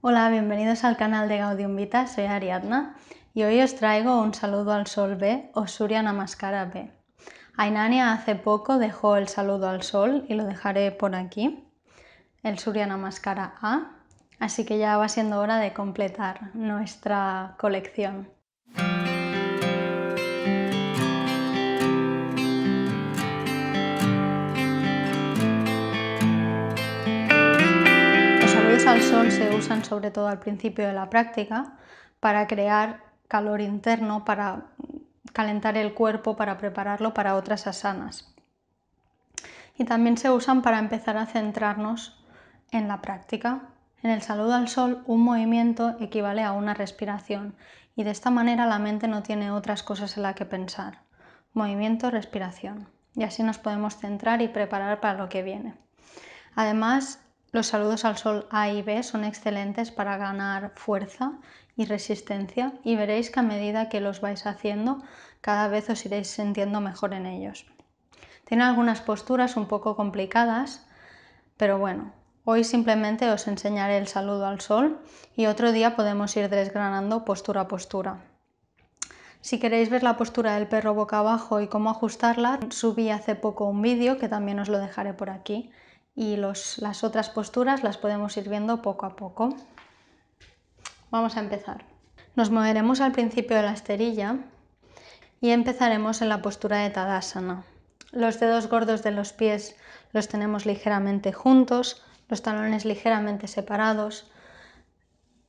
Hola, bienvenidos al canal de Gaudium Vita, soy Ariadna y hoy os traigo un saludo al sol B o Suriana Mascara B. Ainania hace poco dejó el saludo al sol y lo dejaré por aquí, el Suriana Mascara A, así que ya va siendo hora de completar nuestra colección. al sol se usan sobre todo al principio de la práctica para crear calor interno, para calentar el cuerpo, para prepararlo para otras asanas. Y también se usan para empezar a centrarnos en la práctica. En el saludo al sol, un movimiento equivale a una respiración y de esta manera la mente no tiene otras cosas en la que pensar. Movimiento, respiración. Y así nos podemos centrar y preparar para lo que viene. Además, los saludos al sol A y B son excelentes para ganar fuerza y resistencia y veréis que a medida que los vais haciendo, cada vez os iréis sintiendo mejor en ellos. Tiene algunas posturas un poco complicadas, pero bueno, hoy simplemente os enseñaré el saludo al sol y otro día podemos ir desgranando postura a postura. Si queréis ver la postura del perro boca abajo y cómo ajustarla, subí hace poco un vídeo que también os lo dejaré por aquí y las otras posturas las podemos ir viendo poco a poco. Vamos a empezar. Nos moveremos al principio de la esterilla y empezaremos en la postura de Tadasana. Los dedos gordos de los pies los tenemos ligeramente juntos, los talones ligeramente separados,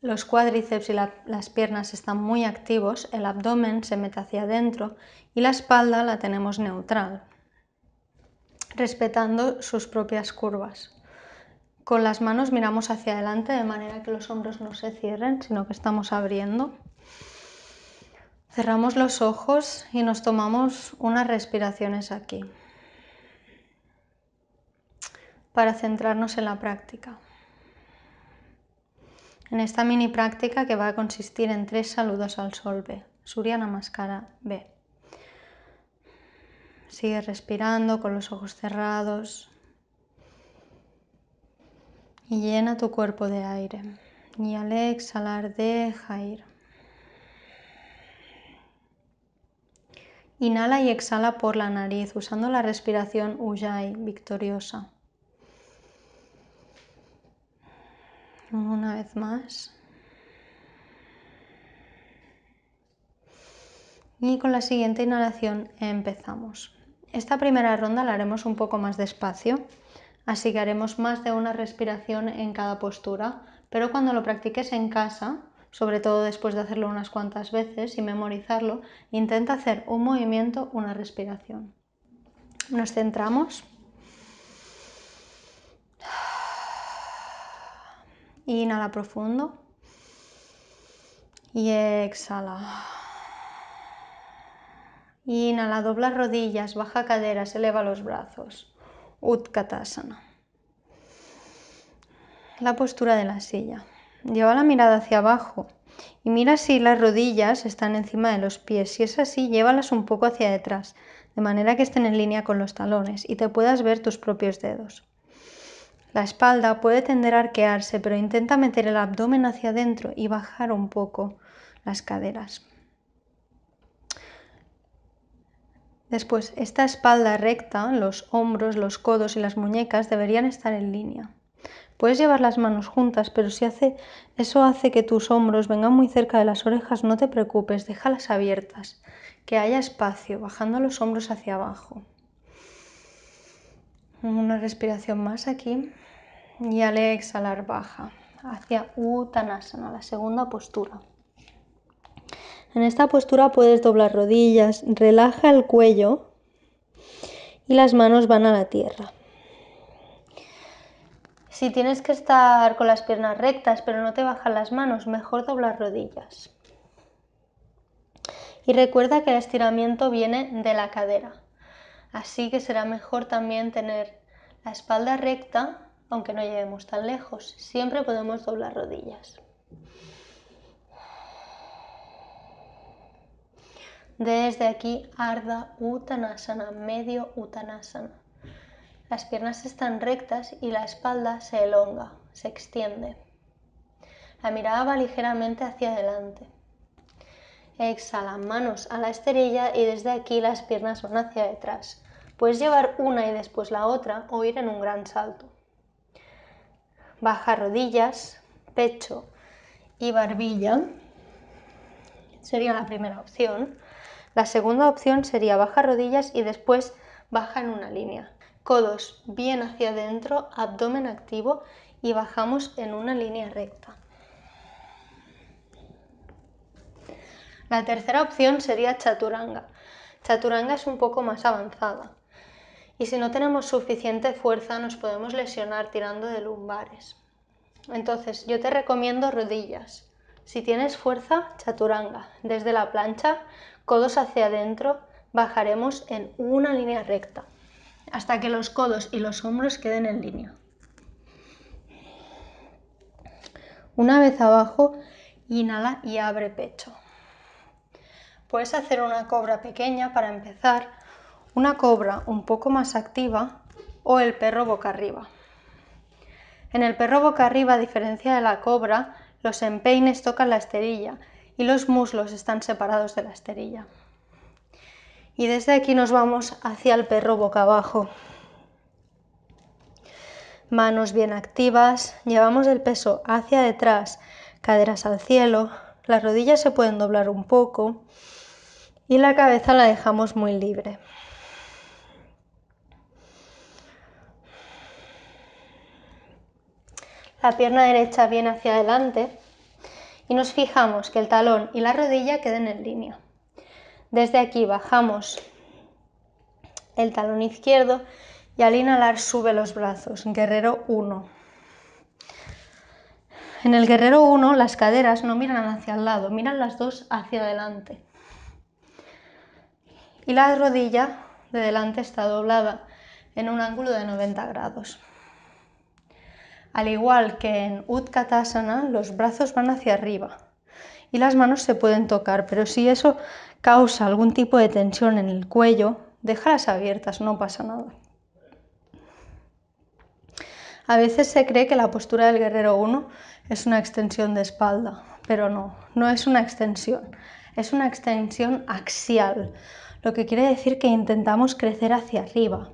los cuádriceps y las piernas están muy activos, el abdomen se mete hacia adentro y la espalda la tenemos neutral respetando sus propias curvas. Con las manos miramos hacia adelante de manera que los hombros no se cierren, sino que estamos abriendo. Cerramos los ojos y nos tomamos unas respiraciones aquí para centrarnos en la práctica. En esta mini práctica que va a consistir en tres saludos al sol B, Surya Namaskara B. Sigue respirando con los ojos cerrados y llena tu cuerpo de aire. Y al exhalar, deja ir. Inhala y exhala por la nariz usando la respiración Ujjayi victoriosa. Una vez más. Y con la siguiente inhalación empezamos. Esta primera ronda la haremos un poco más despacio, así que haremos más de una respiración en cada postura, pero cuando lo practiques en casa, sobre todo después de hacerlo unas cuantas veces y memorizarlo, intenta hacer un movimiento, una respiración. Nos centramos Inhala profundo y exhala. Inhala, dobla rodillas, baja caderas, eleva los brazos. Utkatasana. La postura de la silla. Lleva la mirada hacia abajo y mira si las rodillas están encima de los pies. Si es así, llévalas un poco hacia detrás, de manera que estén en línea con los talones y te puedas ver tus propios dedos. La espalda puede tender a arquearse, pero intenta meter el abdomen hacia adentro y bajar un poco las caderas. Después, esta espalda recta, los hombros, los codos y las muñecas deberían estar en línea. Puedes llevar las manos juntas, pero si hace eso hace que tus hombros vengan muy cerca de las orejas, no te preocupes, déjalas abiertas, que haya espacio, bajando los hombros hacia abajo. Una respiración más aquí y al exhalar baja hacia Utanasana, la segunda postura. En esta postura puedes doblar rodillas, relaja el cuello y las manos van a la tierra. Si tienes que estar con las piernas rectas pero no te bajan las manos, mejor doblar rodillas. Y recuerda que el estiramiento viene de la cadera, así que será mejor también tener la espalda recta, aunque no lleguemos tan lejos. Siempre podemos doblar rodillas. Desde aquí, Arda utanasana, medio utanasana. Las piernas están rectas y la espalda se elonga, se extiende. La mirada va ligeramente hacia adelante. Exhala, manos a la esterilla y desde aquí las piernas van hacia detrás. Puedes llevar una y después la otra o ir en un gran salto. Baja rodillas, pecho y barbilla. Sería la primera opción. La segunda opción sería baja rodillas y después baja en una línea. Codos bien hacia adentro, abdomen activo y bajamos en una línea recta. La tercera opción sería chaturanga. Chaturanga es un poco más avanzada. Y si no tenemos suficiente fuerza nos podemos lesionar tirando de lumbares. Entonces yo te recomiendo rodillas. Si tienes fuerza, chaturanga, desde la plancha codos hacia adentro, bajaremos en una línea recta hasta que los codos y los hombros queden en línea. Una vez abajo, inhala y abre pecho. Puedes hacer una cobra pequeña para empezar, una cobra un poco más activa o el perro boca arriba. En el perro boca arriba, a diferencia de la cobra, los empeines tocan la esterilla y los muslos están separados de la esterilla. Y desde aquí nos vamos hacia el perro boca abajo. Manos bien activas, llevamos el peso hacia detrás, caderas al cielo, las rodillas se pueden doblar un poco y la cabeza la dejamos muy libre. La pierna derecha viene hacia adelante y nos fijamos que el talón y la rodilla queden en línea. Desde aquí bajamos el talón izquierdo y al inhalar sube los brazos. Guerrero 1. En el guerrero 1 las caderas no miran hacia el lado, miran las dos hacia adelante. Y la rodilla de delante está doblada en un ángulo de 90 grados. Al igual que en Utkatasana, los brazos van hacia arriba y las manos se pueden tocar, pero si eso causa algún tipo de tensión en el cuello, déjalas abiertas, no pasa nada. A veces se cree que la postura del guerrero 1 es una extensión de espalda, pero no, no es una extensión, es una extensión axial, lo que quiere decir que intentamos crecer hacia arriba.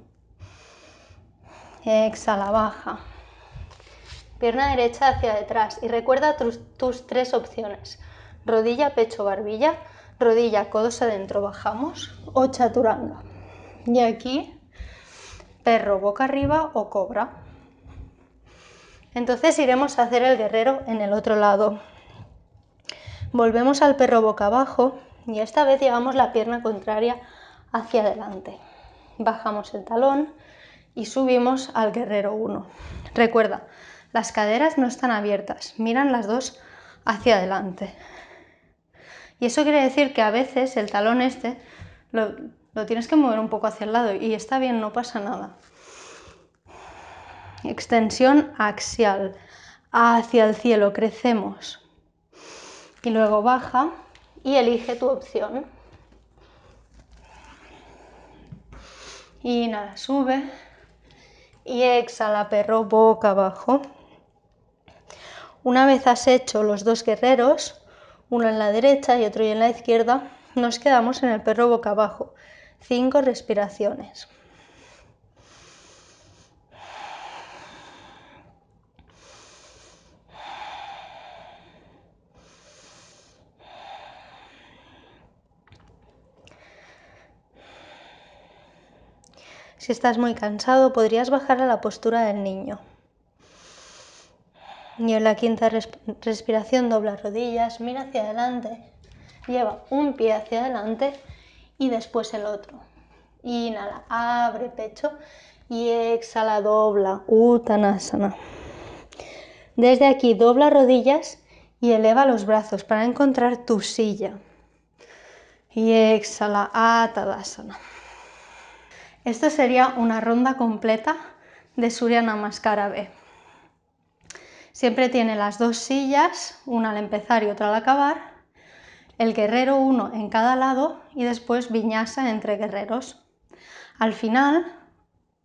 Exhala, baja pierna derecha hacia detrás y recuerda tus, tres opciones. Rodilla, pecho, barbilla, rodilla, codos adentro, bajamos o chaturanga. Y aquí, perro boca arriba o cobra. Entonces iremos a hacer el guerrero en el otro lado. Volvemos al perro boca abajo y esta vez llevamos la pierna contraria hacia adelante. Bajamos el talón y subimos al guerrero 1. Recuerda, las caderas no están abiertas, miran las dos hacia adelante. Y eso quiere decir que a veces el talón este lo, lo tienes que mover un poco hacia el lado y está bien, no pasa nada. Extensión axial hacia el cielo, crecemos. Y luego baja y elige tu opción. Y nada, sube y exhala, perro boca abajo. Una vez has hecho los dos guerreros, uno en la derecha y otro en la izquierda, nos quedamos en el perro boca abajo. Cinco respiraciones. Si estás muy cansado, podrías bajar a la postura del niño. Y en la quinta respiración dobla rodillas, mira hacia adelante, lleva un pie hacia adelante y después el otro. Inhala, abre pecho y exhala, dobla, utanasana. Desde aquí dobla rodillas y eleva los brazos para encontrar tu silla. Y exhala, Atadasana. Esto sería una ronda completa de Surya Namaskara B. Siempre tiene las dos sillas, una al empezar y otra al acabar, el guerrero uno en cada lado y después viñasa entre guerreros. Al final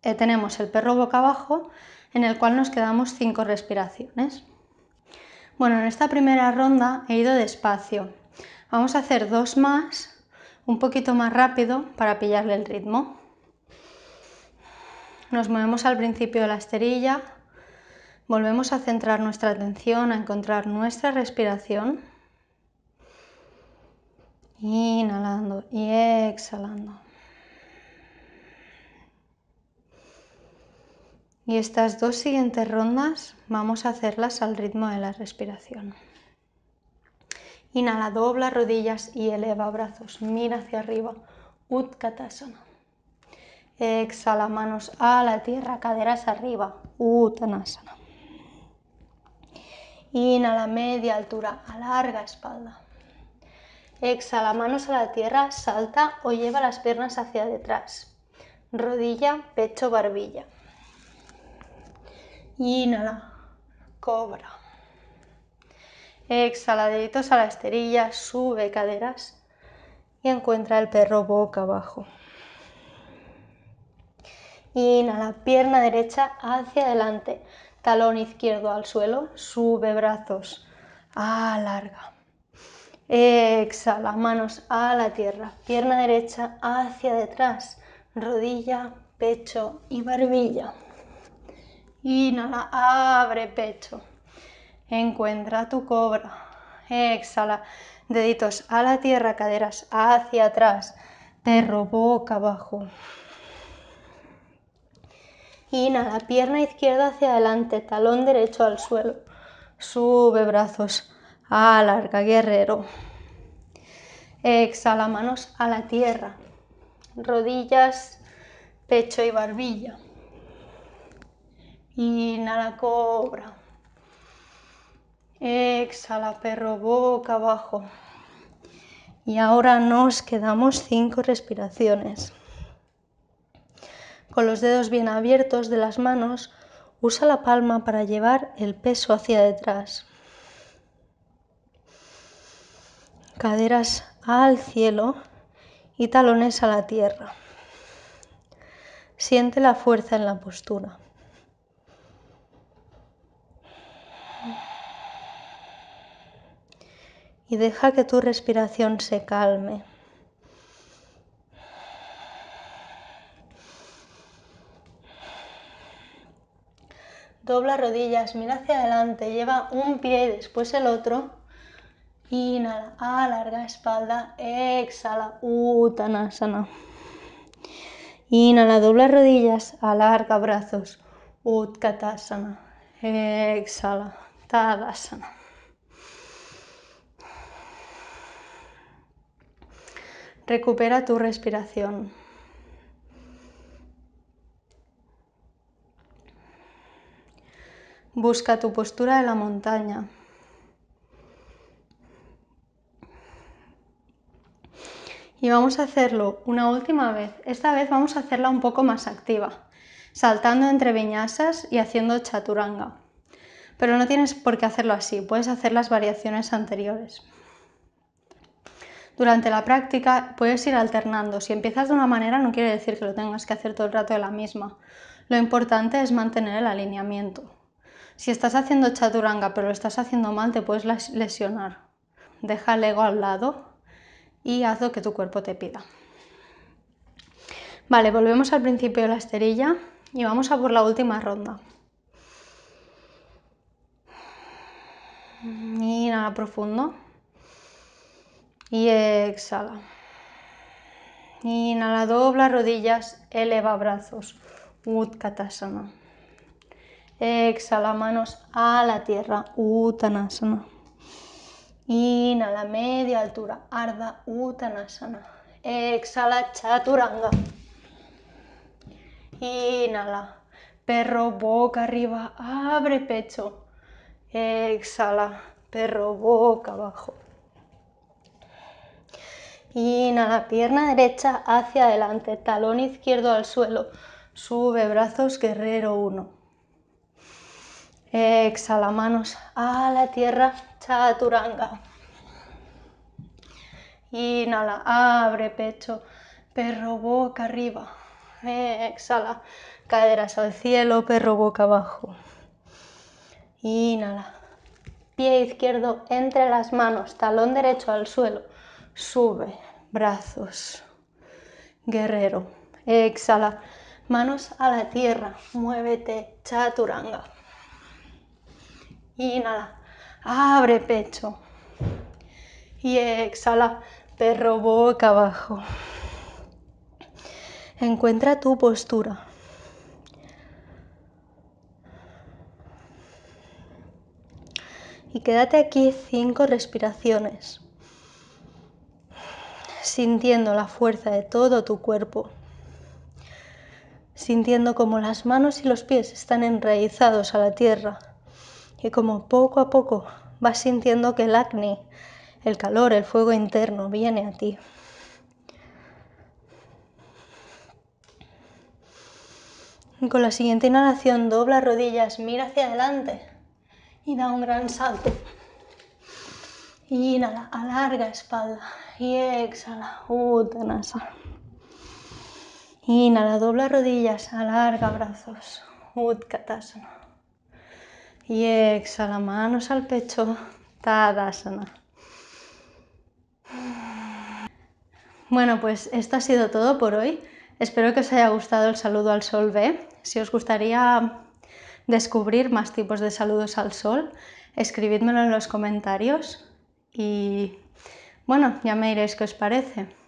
eh, tenemos el perro boca abajo en el cual nos quedamos cinco respiraciones. Bueno, en esta primera ronda he ido despacio. Vamos a hacer dos más, un poquito más rápido para pillarle el ritmo. Nos movemos al principio de la esterilla, Volvemos a centrar nuestra atención, a encontrar nuestra respiración. Inhalando y exhalando. Y estas dos siguientes rondas vamos a hacerlas al ritmo de la respiración. Inhala, dobla rodillas y eleva brazos. Mira hacia arriba. Utkatasana. Exhala, manos a la tierra, caderas arriba. Uttanasana. Inhala media altura, alarga espalda. Exhala, manos a la tierra, salta o lleva las piernas hacia detrás. Rodilla, pecho, barbilla. Inhala, cobra. Exhala, deditos a la esterilla, sube caderas y encuentra el perro boca abajo. Inhala, pierna derecha hacia adelante talón izquierdo al suelo, sube brazos, alarga. Exhala, manos a la tierra, pierna derecha hacia detrás, rodilla, pecho y barbilla. Inhala, abre pecho. Encuentra tu cobra. Exhala, deditos a la tierra, caderas hacia atrás, perro boca abajo. Inhala, pierna izquierda hacia adelante, talón derecho al suelo. Sube brazos. Alarga, guerrero. Exhala, manos a la tierra. Rodillas, pecho y barbilla. Inhala, cobra. Exhala, perro, boca abajo. Y ahora nos quedamos cinco respiraciones. Con los dedos bien abiertos de las manos, usa la palma para llevar el peso hacia detrás. Caderas al cielo y talones a la tierra. Siente la fuerza en la postura. Y deja que tu respiración se calme. dobla rodillas, mira hacia adelante, lleva un pie y después el otro. Inhala, alarga espalda, exhala, Uttanasana. Inhala, dobla rodillas, alarga brazos, Utkatasana. Exhala, Tadasana. Recupera tu respiración. Busca tu postura de la montaña. Y vamos a hacerlo una última vez. Esta vez vamos a hacerla un poco más activa, saltando entre viñasas y haciendo chaturanga. Pero no tienes por qué hacerlo así, puedes hacer las variaciones anteriores. Durante la práctica puedes ir alternando. Si empiezas de una manera no quiere decir que lo tengas que hacer todo el rato de la misma. Lo importante es mantener el alineamiento. Si estás haciendo chaturanga pero lo estás haciendo mal, te puedes lesionar. Deja el ego al lado y haz lo que tu cuerpo te pida. Vale, volvemos al principio de la esterilla y vamos a por la última ronda. Inhala profundo y exhala. Inhala, dobla rodillas, eleva brazos. Utkatasana. Exhala, manos a la tierra, Uttanasana. Inhala, media altura, arda, Uttanasana. Exhala, Chaturanga. Inhala, perro boca arriba, abre pecho. Exhala, perro boca abajo. Inhala, pierna derecha hacia adelante, talón izquierdo al suelo. Sube brazos, guerrero uno. Exhala, manos a la tierra, chaturanga. Inhala, abre pecho, perro boca arriba. Exhala, caderas al cielo, perro boca abajo. Inhala, pie izquierdo entre las manos, talón derecho al suelo. Sube, brazos, guerrero. Exhala, manos a la tierra, muévete, chaturanga. Inhala, abre pecho. Y exhala, perro boca abajo. Encuentra tu postura. Y quédate aquí cinco respiraciones, sintiendo la fuerza de todo tu cuerpo, sintiendo como las manos y los pies están enraizados a la tierra y como poco a poco vas sintiendo que el acné, el calor, el fuego interno viene a ti. Y con la siguiente inhalación dobla rodillas, mira hacia adelante y da un gran salto. inhala, alarga espalda y exhala, Uttanasana. Inhala, dobla rodillas, alarga brazos, Utkatasana y exhala, manos al pecho, Tadasana. Bueno, pues esto ha sido todo por hoy. Espero que os haya gustado el saludo al sol B. Si os gustaría descubrir más tipos de saludos al sol, escribidmelo en los comentarios y bueno, ya me diréis qué os parece.